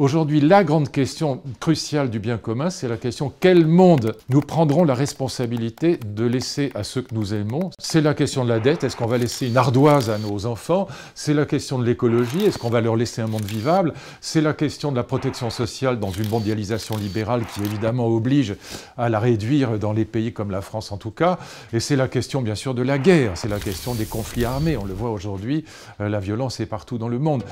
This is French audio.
Aujourd'hui, la grande question cruciale du bien commun, c'est la question quel monde nous prendrons la responsabilité de laisser à ceux que nous aimons C'est la question de la dette, est-ce qu'on va laisser une ardoise à nos enfants C'est la question de l'écologie, est-ce qu'on va leur laisser un monde vivable C'est la question de la protection sociale dans une mondialisation libérale qui évidemment oblige à la réduire dans les pays comme la France en tout cas. Et c'est la question bien sûr de la guerre, c'est la question des conflits armés. On le voit aujourd'hui, euh, la violence est partout dans le monde.